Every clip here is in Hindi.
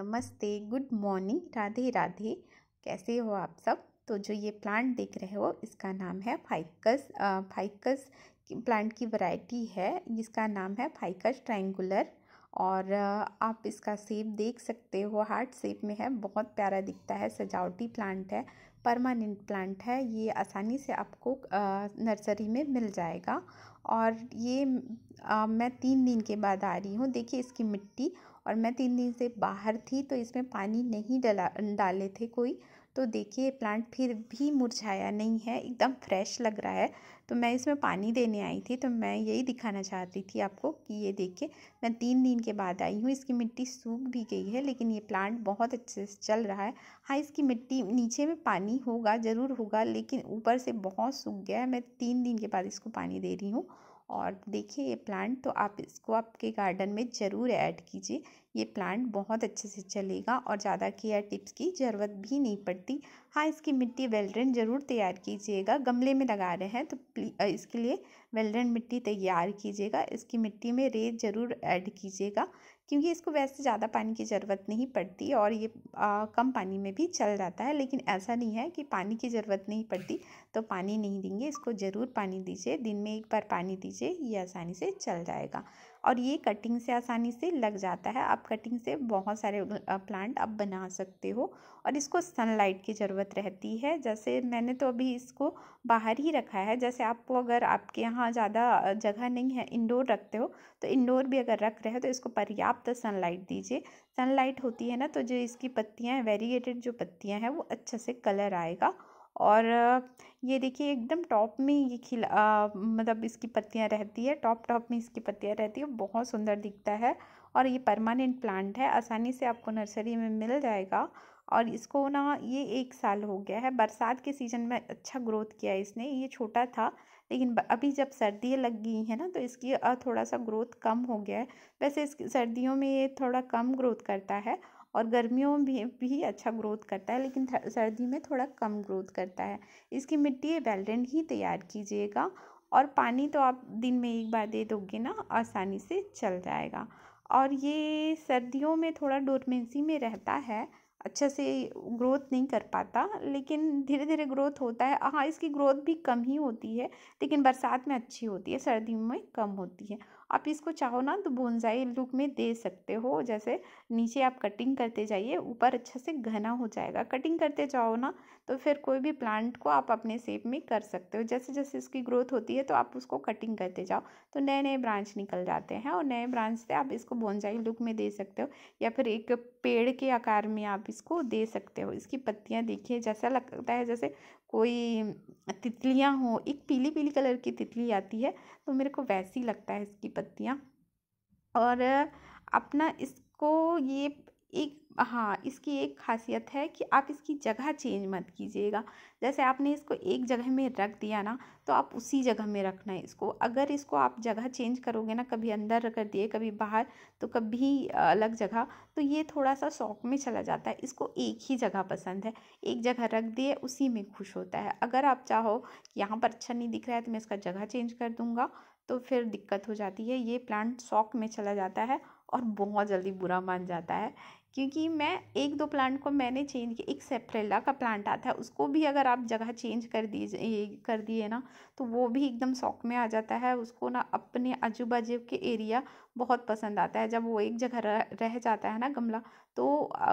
नमस्ते गुड मॉर्निंग राधे राधे कैसे हो आप सब तो जो ये प्लांट देख रहे हो इसका नाम है फाइकस फाइकस प्लांट की वैरायटी है जिसका नाम है फाइकस ट्रायंगुलर और आप इसका सेप देख सकते हो हार्ट सेप में है बहुत प्यारा दिखता है सजावटी प्लांट है परमानेंट प्लांट है ये आसानी से आपको नर्सरी में मिल जाएगा और ये आ, मैं तीन दिन के बाद आ रही हूँ देखिए इसकी मिट्टी और मैं तीन दिन से बाहर थी तो इसमें पानी नहीं डला डाले थे कोई तो देखिए ये प्लांट फिर भी मुरझाया नहीं है एकदम फ्रेश लग रहा है तो मैं इसमें पानी देने आई थी तो मैं यही दिखाना चाहती थी आपको कि ये देखिए मैं तीन दिन के बाद आई हूँ इसकी मिट्टी सूख भी गई है लेकिन ये प्लांट बहुत अच्छे से चल रहा है हाँ इसकी मिट्टी नीचे में पानी होगा ज़रूर होगा लेकिन ऊपर से बहुत सूख गया है मैं तीन दिन के बाद इसको पानी दे रही हूँ और देखिए ये प्लांट तो आप इसको आपके गार्डन में ज़रूर ऐड कीजिए ये प्लांट बहुत अच्छे से चलेगा और ज़्यादा केयर टिप्स की ज़रूरत भी नहीं पड़ती हाँ इसकी मिट्टी वेलड्रेन ज़रूर तैयार कीजिएगा गमले में लगा रहे हैं तो इसके लिए वेलड्रेन मिट्टी तैयार कीजिएगा इसकी मिट्टी में रेत ज़रूर ऐड कीजिएगा क्योंकि इसको वैसे ज़्यादा पानी की ज़रूरत नहीं पड़ती और ये आ, कम पानी में भी चल जाता है लेकिन ऐसा नहीं है कि पानी की ज़रूरत नहीं पड़ती तो पानी नहीं देंगे इसको ज़रूर पानी दीजिए दिन में एक बार पानी दीजिए ये आसानी से चल जाएगा और ये कटिंग से आसानी से लग जाता है आप कटिंग से बहुत सारे प्लांट आप बना सकते हो और इसको सनलाइट की ज़रूरत रहती है जैसे मैंने तो अभी इसको बाहर ही रखा है जैसे आपको अगर आपके यहाँ ज़्यादा जगह नहीं है इंडोर रखते हो तो इंडोर भी अगर रख रहे हो तो इसको पर्याप्त सनलाइट दीजिए सनलाइट होती है ना तो जो इसकी पत्तियाँ वेरिएटेड जो पत्तियाँ हैं वो अच्छे से कलर आएगा और ये देखिए एकदम टॉप में ये खिला मतलब इसकी पत्तियाँ रहती है टॉप टॉप में इसकी पत्तियाँ रहती है बहुत सुंदर दिखता है और ये परमानेंट प्लांट है आसानी से आपको नर्सरी में मिल जाएगा और इसको ना ये एक साल हो गया है बरसात के सीज़न में अच्छा ग्रोथ किया है इसने ये छोटा था लेकिन अभी जब सर्दियाँ लग गई हैं ना तो इसकी थोड़ा सा ग्रोथ कम हो गया है वैसे इस सर्दियों में ये थोड़ा कम ग्रोथ करता है और गर्मियों में भी, भी अच्छा ग्रोथ करता है लेकिन सर्दी में थोड़ा कम ग्रोथ करता है इसकी मिट्टी वेलडन ही तैयार कीजिएगा और पानी तो आप दिन में एक बार दे दोगे ना आसानी से चल जाएगा और ये सर्दियों में थोड़ा डोरमेंसी में रहता है अच्छे से ग्रोथ नहीं कर पाता लेकिन धीरे धीरे ग्रोथ होता है हाँ इसकी ग्रोथ भी कम ही होती है लेकिन बरसात में अच्छी होती है सर्दी में कम होती है आप इसको चाहो ना तो बोनजाई लुक में दे सकते हो जैसे नीचे आप कटिंग करते जाइए ऊपर अच्छे से घना हो जाएगा कटिंग करते जाओ ना तो फिर कोई भी प्लांट को आप अपने सेप में कर सकते हो जैसे जैसे इसकी ग्रोथ होती है तो आप उसको कटिंग करते जाओ तो नए नए ब्रांच निकल जाते हैं और नए ब्रांच से आप इसको बोनजाई लुक में दे सकते हो या फिर एक पेड़ के आकार में आप इसको दे सकते हो इसकी पत्तियाँ देखिए जैसा लगता है जैसे कोई तितलियाँ हों एक पीली पीली कलर की तितली आती है तो मेरे को वैसी लगता है इसकी पत्तियाँ और अपना इसको ये एक हाँ इसकी एक खासियत है कि आप इसकी जगह चेंज मत कीजिएगा जैसे आपने इसको एक जगह में रख दिया ना तो आप उसी जगह में रखना है इसको अगर इसको आप जगह चेंज करोगे ना कभी अंदर रख दिए कभी बाहर तो कभी अलग जगह तो ये थोड़ा सा शौक में चला जाता है इसको एक ही जगह पसंद है एक जगह रख दिए उसी में खुश होता है अगर आप चाहो कि यहाँ पर अच्छा नहीं दिख रहा है तो मैं इसका जगह चेंज कर दूँगा तो फिर दिक्कत हो जाती है ये प्लांट शौक में चला जाता है और बहुत जल्दी बुरा मान जाता है क्योंकि मैं एक दो प्लांट को मैंने चेंज किया एक सेप्रेला का प्लांट आता है उसको भी अगर आप जगह चेंज कर दीजिए कर दिए ना तो वो भी एकदम शौक में आ जाता है उसको ना अपने आजू बाजू के एरिया बहुत पसंद आता है जब वो एक जगह रह जाता है ना गमला तो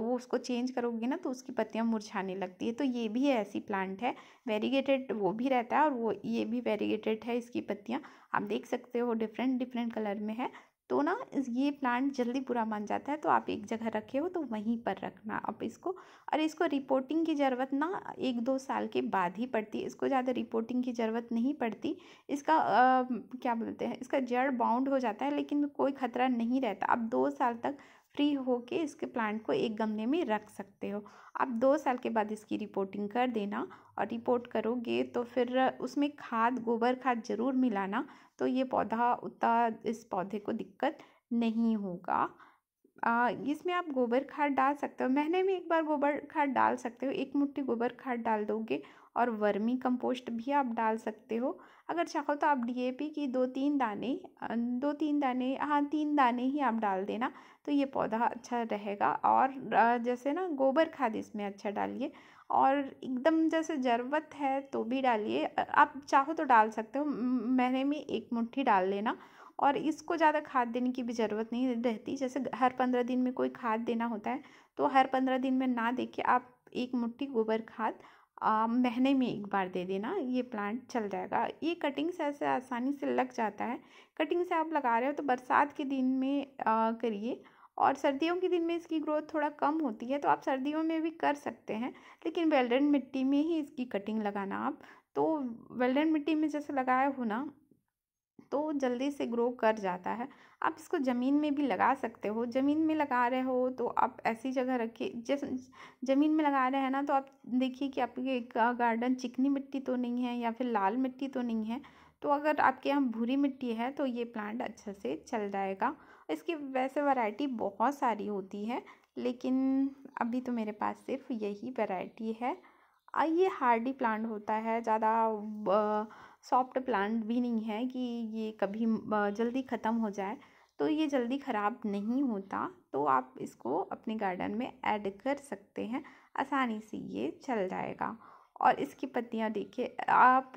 वो उसको चेंज करोगे ना तो उसकी पत्तियाँ मुरझाने लगती है तो ये भी ऐसी प्लांट है वेरीगेटेड वो भी रहता है और वो ये भी वेरीगेटेड है इसकी पत्तियाँ आप देख सकते हो डिफरेंट डिफरेंट कलर में है तो ना ये प्लांट जल्दी बुरा मान जाता है तो आप एक जगह रखे हो तो वहीं पर रखना आप इसको और इसको रिपोर्टिंग की ज़रूरत ना एक दो साल के बाद ही पड़ती है इसको ज़्यादा रिपोर्टिंग की ज़रूरत नहीं पड़ती इसका आ, क्या बोलते हैं इसका जड़ बाउंड हो जाता है लेकिन कोई ख़तरा नहीं रहता आप दो साल तक फ्री होके इसके प्लांट को एक गमले में रख सकते हो आप दो साल के बाद इसकी रिपोर्टिंग कर देना और रिपोर्ट करोगे तो फिर उसमें खाद गोबर खाद ज़रूर मिलाना तो ये पौधा उतना इस पौधे को दिक्कत नहीं होगा इसमें आप गोबर खाद डाल सकते हो महीने में एक बार गोबर खाद डाल सकते हो एक मुट्ठी गोबर खाद डाल दोगे और वर्मी कंपोस्ट भी आप डाल सकते हो अगर चाहो तो आप डीएपी की दो तीन दाने दो तीन दाने हाँ तीन दाने ही आप डाल देना तो ये पौधा अच्छा रहेगा और जैसे ना गोबर खाद इसमें अच्छा डालिए और एकदम जैसे ज़रूरत है तो भी डालिए आप चाहो तो डाल सकते हो महीने में एक मुट्ठी डाल लेना और इसको ज़्यादा खाद देने की भी ज़रूरत नहीं रहती जैसे हर पंद्रह दिन में कोई खाद देना होता है तो हर पंद्रह दिन में ना देके आप एक मुट्ठी गोबर खाद आ, महीने में एक बार दे देना ये प्लांट चल जाएगा ये कटिंग से ऐसे आसानी से लग जाता है कटिंग से आप लगा रहे हो तो बरसात के दिन में करिए और सर्दियों के दिन में इसकी ग्रोथ थोड़ा कम होती है तो आप सर्दियों में भी कर सकते हैं लेकिन वेल्डन मिट्टी में ही इसकी कटिंग लगाना आप तो वेल्डन मिट्टी में जैसे लगाया हो ना तो जल्दी से ग्रो कर जाता है आप इसको ज़मीन में भी लगा सकते हो ज़मीन में लगा रहे हो तो आप ऐसी जगह रखिए जैसे ज़मीन में लगा रहे हैं ना तो आप देखिए कि आपके गार्डन चिकनी मिट्टी तो नहीं है या फिर लाल मिट्टी तो नहीं है तो अगर आपके यहाँ भूरी मिट्टी है तो ये प्लांट अच्छे से चल जाएगा इसकी वैसे वैरायटी बहुत सारी होती है लेकिन अभी तो मेरे पास सिर्फ यही वैरायटी है ये हार्डी प्लांट होता है ज़्यादा सॉफ्ट प्लांट भी नहीं है कि ये कभी जल्दी ख़त्म हो जाए तो ये जल्दी ख़राब नहीं होता तो आप इसको अपने गार्डन में ऐड कर सकते हैं आसानी से ये चल जाएगा और इसकी पत्तियाँ देखिए आप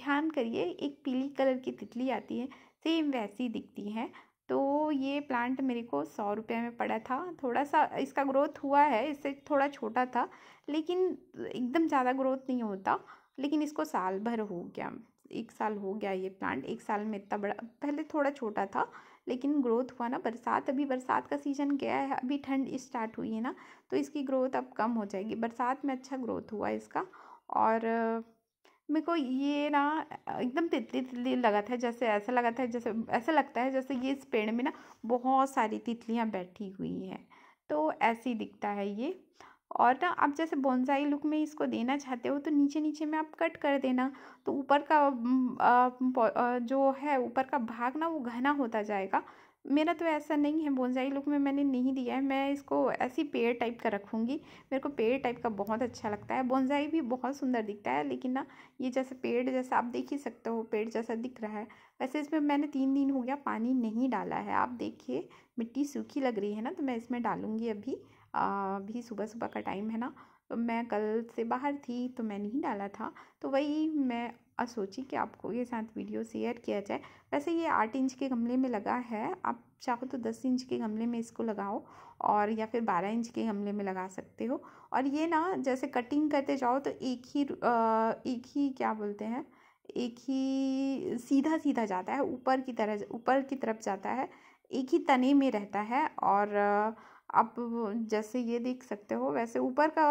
ध्यान करिए एक पीली कलर की तितली आती है सेम वैसी दिखती है तो ये प्लांट मेरे को सौ रुपये में पड़ा था थोड़ा सा इसका ग्रोथ हुआ है इससे थोड़ा छोटा था लेकिन एकदम ज़्यादा ग्रोथ नहीं होता लेकिन इसको साल भर हो गया एक साल हो गया ये प्लांट एक साल में इतना बड़ा पहले थोड़ा छोटा था लेकिन ग्रोथ हुआ ना बरसात अभी बरसात का सीज़न गया है अभी ठंड स्टार्ट हुई है ना तो इसकी ग्रोथ अब कम हो जाएगी बरसात में अच्छा ग्रोथ हुआ इसका और मेरे को ये ना एकदम तितली तितली लगा था जैसे ऐसा लगा था जैसे ऐसा लगता है जैसे ये इस पेड़ में ना बहुत सारी तितलियाँ बैठी हुई हैं तो ऐसी दिखता है ये और ना आप जैसे बोनसाई लुक में इसको देना चाहते हो तो नीचे नीचे में आप कट कर देना तो ऊपर का जो है ऊपर का भाग ना वो घना होता जाएगा मेरा तो ऐसा नहीं है बोनसाई लुक में मैंने नहीं दिया है मैं इसको ऐसी पेड़ टाइप का रखूँगी मेरे को पेड़ टाइप का बहुत अच्छा लगता है बोनसाई भी बहुत सुंदर दिखता है लेकिन ना ये जैसे पेड़ जैसा आप देख ही सकते हो पेड़ जैसा दिख रहा है वैसे इसमें मैंने तीन दिन हो गया पानी नहीं डाला है आप देखिए मिट्टी सूखी लग रही है ना तो मैं इसमें डालूँगी अभी अभी सुबह सुबह का टाइम है ना तो मैं कल से बाहर थी तो मैं नहीं डाला था तो वही मैं सोची कि आपको ये साथ वीडियो शेयर किया जाए वैसे ये आठ इंच के गमले में लगा है आप चाहो तो दस इंच के गमले में इसको लगाओ और या फिर बारह इंच के गमले में लगा सकते हो और ये ना जैसे कटिंग करते जाओ तो एक ही एक ही क्या बोलते हैं एक ही सीधा सीधा जाता है ऊपर की तरह ऊपर की तरफ जाता है एक ही तने में रहता है और आप जैसे ये देख सकते हो वैसे ऊपर का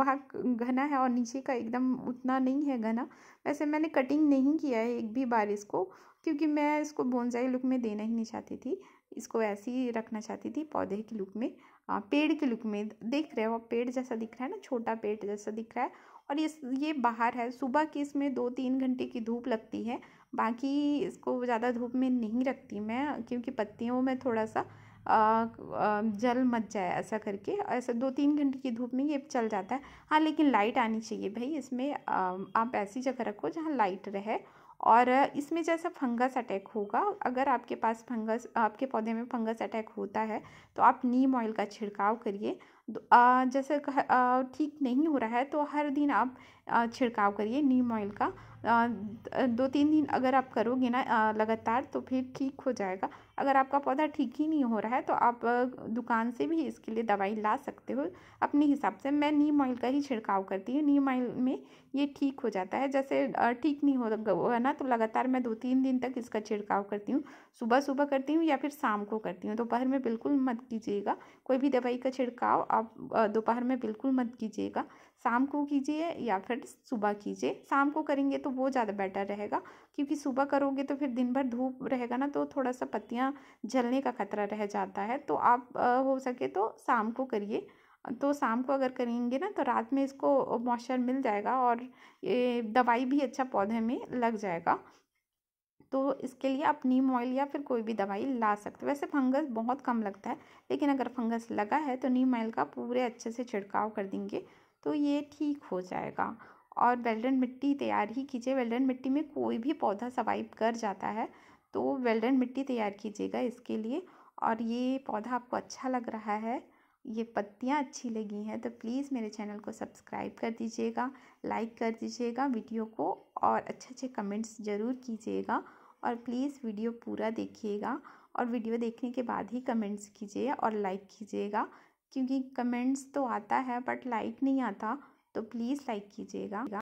भाग घना है और नीचे का एकदम उतना नहीं है घना वैसे मैंने कटिंग नहीं किया है एक भी बार इसको क्योंकि मैं इसको बोनजाई लुक में देना ही नहीं चाहती थी इसको ऐसे ही रखना चाहती थी पौधे के लुक में आ, पेड़ के लुक में देख रहे हो पेड़ जैसा दिख रहा है ना छोटा पेड़ जैसा दिख रहा है और ये ये बाहर है सुबह की इसमें दो तीन घंटे की धूप लगती है बाकी इसको ज़्यादा धूप में नहीं रखती मैं क्योंकि पत्तियों में थोड़ा सा जल मच जाए ऐसा करके ऐसा दो तीन घंटे की धूप में ये चल जाता है हाँ लेकिन लाइट आनी चाहिए भाई इसमें आप ऐसी जगह रखो जहाँ लाइट रहे और इसमें जैसा फंगस अटैक होगा अगर आपके पास फंगस आपके पौधे में फंगस अटैक होता है तो आप नीम ऑयल का छिड़काव करिए जैसे ठीक नहीं हो रहा है तो हर दिन आप छिड़काव करिए नीम ऑयल का दो तीन दिन अगर आप करोगे ना लगातार तो फिर ठीक हो जाएगा अगर आपका पौधा ठीक ही नहीं हो रहा है तो आप दुकान से भी इसके लिए दवाई ला सकते हो अपने हिसाब से मैं नीम ऑयल का ही छिड़काव करती हूँ नीम ऑयल में ये ठीक हो जाता है जैसे ठीक नहीं होगा ना तो लगातार मैं दो तीन दिन तक इसका छिड़काव करती हूँ सुबह सुबह करती हूँ या फिर शाम को करती हूँ दोपहर में बिल्कुल मत कीजिएगा कोई भी दवाई का छिड़काव आप दोपहर में बिल्कुल मत कीजिएगा शाम को कीजिए या फिर सुबह कीजिए शाम को करेंगे तो वो ज़्यादा बेटर रहेगा क्योंकि सुबह करोगे तो फिर दिन भर धूप रहेगा ना तो थोड़ा सा पत्तियाँ जलने का खतरा रह जाता है तो आप हो सके तो शाम को करिए तो शाम को अगर करेंगे ना तो रात में इसको मॉइस्चर मिल जाएगा और ये दवाई भी अच्छा पौधे में लग जाएगा तो इसके लिए आप नीम ऑयल या फिर कोई भी दवाई ला सकते हो वैसे फंगस बहुत कम लगता है लेकिन अगर फंगस लगा है तो नीम ऑयल का पूरे अच्छे से छिड़काव कर देंगे तो ये ठीक हो जाएगा और वेल्डन मिट्टी तैयार ही कीजिए वेल्डन मिट्टी में कोई भी पौधा सवाइव कर जाता है तो वेल्डन मिट्टी तैयार कीजिएगा इसके लिए और ये पौधा आपको अच्छा लग रहा है ये पत्तियाँ अच्छी लगी हैं तो प्लीज़ मेरे चैनल को सब्सक्राइब कर दीजिएगा लाइक कर दीजिएगा वीडियो को और अच्छे अच्छे कमेंट्स ज़रूर कीजिएगा और प्लीज़ वीडियो पूरा देखिएगा और वीडियो देखने के बाद ही कमेंट्स कीजिए और लाइक कीजिएगा क्योंकि कमेंट्स तो आता है बट लाइक नहीं आता तो प्लीज़ लाइक कीजिएगा